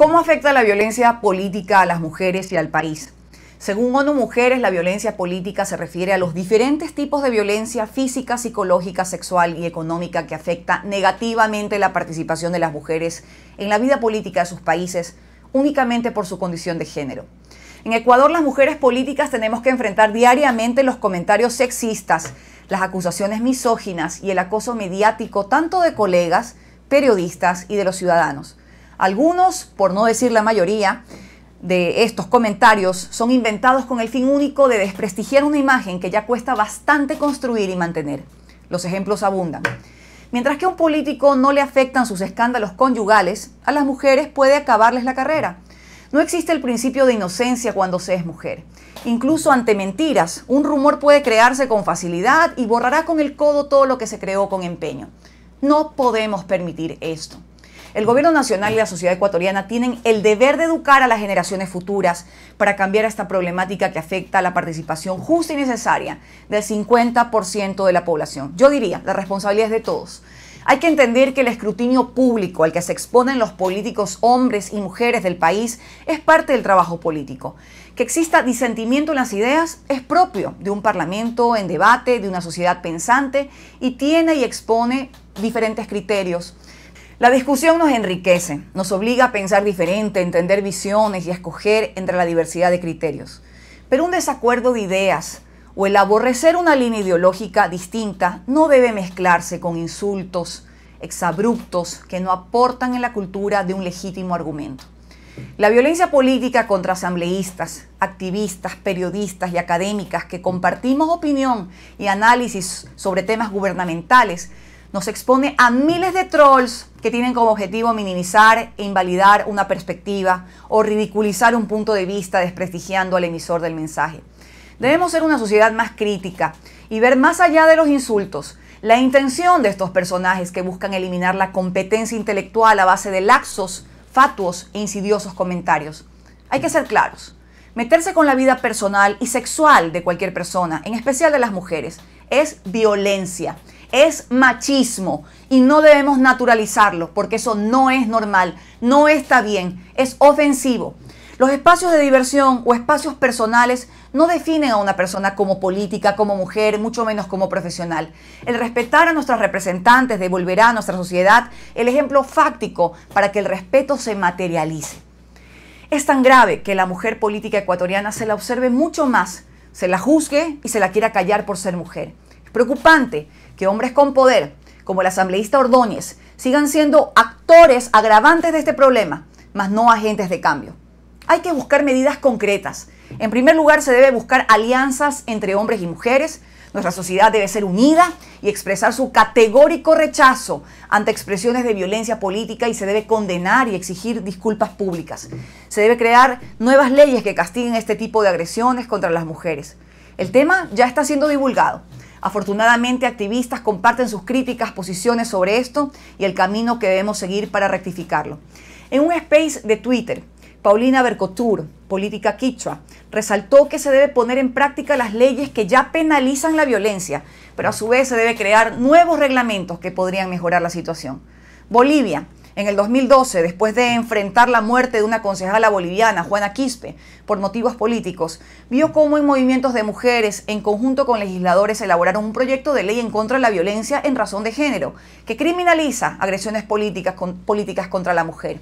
¿Cómo afecta la violencia política a las mujeres y al país? Según ONU Mujeres, la violencia política se refiere a los diferentes tipos de violencia física, psicológica, sexual y económica que afecta negativamente la participación de las mujeres en la vida política de sus países únicamente por su condición de género. En Ecuador las mujeres políticas tenemos que enfrentar diariamente los comentarios sexistas, las acusaciones misóginas y el acoso mediático tanto de colegas, periodistas y de los ciudadanos. Algunos, por no decir la mayoría, de estos comentarios son inventados con el fin único de desprestigiar una imagen que ya cuesta bastante construir y mantener. Los ejemplos abundan. Mientras que a un político no le afectan sus escándalos conyugales, a las mujeres puede acabarles la carrera. No existe el principio de inocencia cuando se es mujer. Incluso ante mentiras, un rumor puede crearse con facilidad y borrará con el codo todo lo que se creó con empeño. No podemos permitir esto. El Gobierno Nacional y la sociedad ecuatoriana tienen el deber de educar a las generaciones futuras para cambiar esta problemática que afecta a la participación justa y necesaria del 50% de la población. Yo diría, la responsabilidad es de todos. Hay que entender que el escrutinio público al que se exponen los políticos hombres y mujeres del país es parte del trabajo político. Que exista disentimiento en las ideas es propio de un parlamento en debate, de una sociedad pensante y tiene y expone diferentes criterios. La discusión nos enriquece, nos obliga a pensar diferente, entender visiones y a escoger entre la diversidad de criterios. Pero un desacuerdo de ideas o el aborrecer una línea ideológica distinta no debe mezclarse con insultos, exabruptos que no aportan en la cultura de un legítimo argumento. La violencia política contra asambleístas, activistas, periodistas y académicas que compartimos opinión y análisis sobre temas gubernamentales nos expone a miles de trolls que tienen como objetivo minimizar e invalidar una perspectiva o ridiculizar un punto de vista desprestigiando al emisor del mensaje. Debemos ser una sociedad más crítica y ver más allá de los insultos la intención de estos personajes que buscan eliminar la competencia intelectual a base de laxos, fatuos e insidiosos comentarios. Hay que ser claros. Meterse con la vida personal y sexual de cualquier persona, en especial de las mujeres, es violencia es machismo y no debemos naturalizarlo porque eso no es normal, no está bien, es ofensivo. Los espacios de diversión o espacios personales no definen a una persona como política, como mujer, mucho menos como profesional. El respetar a nuestras representantes devolverá a nuestra sociedad el ejemplo fáctico para que el respeto se materialice. Es tan grave que la mujer política ecuatoriana se la observe mucho más, se la juzgue y se la quiera callar por ser mujer. Preocupante que hombres con poder, como el asambleísta Ordóñez, sigan siendo actores agravantes de este problema, mas no agentes de cambio. Hay que buscar medidas concretas. En primer lugar, se debe buscar alianzas entre hombres y mujeres. Nuestra sociedad debe ser unida y expresar su categórico rechazo ante expresiones de violencia política y se debe condenar y exigir disculpas públicas. Se debe crear nuevas leyes que castiguen este tipo de agresiones contra las mujeres. El tema ya está siendo divulgado. Afortunadamente, activistas comparten sus críticas, posiciones sobre esto y el camino que debemos seguir para rectificarlo. En un space de Twitter, Paulina Bercotur, política quichua, resaltó que se debe poner en práctica las leyes que ya penalizan la violencia, pero a su vez se debe crear nuevos reglamentos que podrían mejorar la situación. Bolivia, en el 2012, después de enfrentar la muerte de una concejala boliviana, Juana Quispe, por motivos políticos, vio cómo en movimientos de mujeres, en conjunto con legisladores, elaboraron un proyecto de ley en contra de la violencia en razón de género, que criminaliza agresiones políticas, políticas contra la mujer.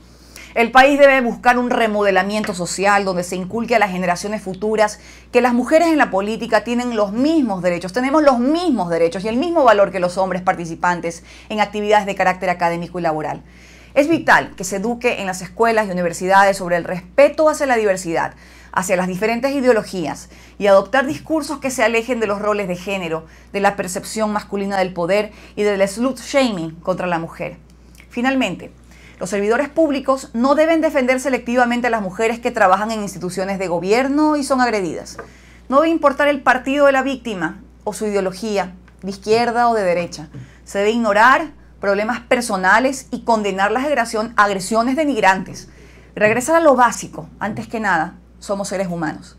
El país debe buscar un remodelamiento social donde se inculque a las generaciones futuras que las mujeres en la política tienen los mismos derechos, tenemos los mismos derechos y el mismo valor que los hombres participantes en actividades de carácter académico y laboral. Es vital que se eduque en las escuelas y universidades sobre el respeto hacia la diversidad, hacia las diferentes ideologías y adoptar discursos que se alejen de los roles de género, de la percepción masculina del poder y del slut shaming contra la mujer. Finalmente, los servidores públicos no deben defender selectivamente a las mujeres que trabajan en instituciones de gobierno y son agredidas. No debe importar el partido de la víctima o su ideología, de izquierda o de derecha. Se debe ignorar problemas personales y condenar las agresiones denigrantes. Regresar a lo básico, antes que nada, somos seres humanos.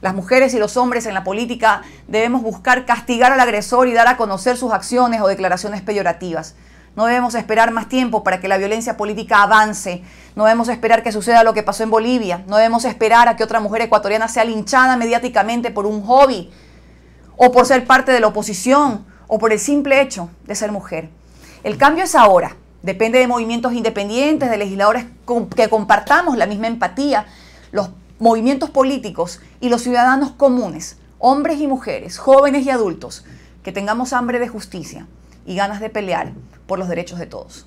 Las mujeres y los hombres en la política debemos buscar castigar al agresor y dar a conocer sus acciones o declaraciones peyorativas. No debemos esperar más tiempo para que la violencia política avance. No debemos esperar que suceda lo que pasó en Bolivia. No debemos esperar a que otra mujer ecuatoriana sea linchada mediáticamente por un hobby o por ser parte de la oposición o por el simple hecho de ser mujer. El cambio es ahora. Depende de movimientos independientes, de legisladores que compartamos la misma empatía, los movimientos políticos y los ciudadanos comunes, hombres y mujeres, jóvenes y adultos, que tengamos hambre de justicia y ganas de pelear por los derechos de todos.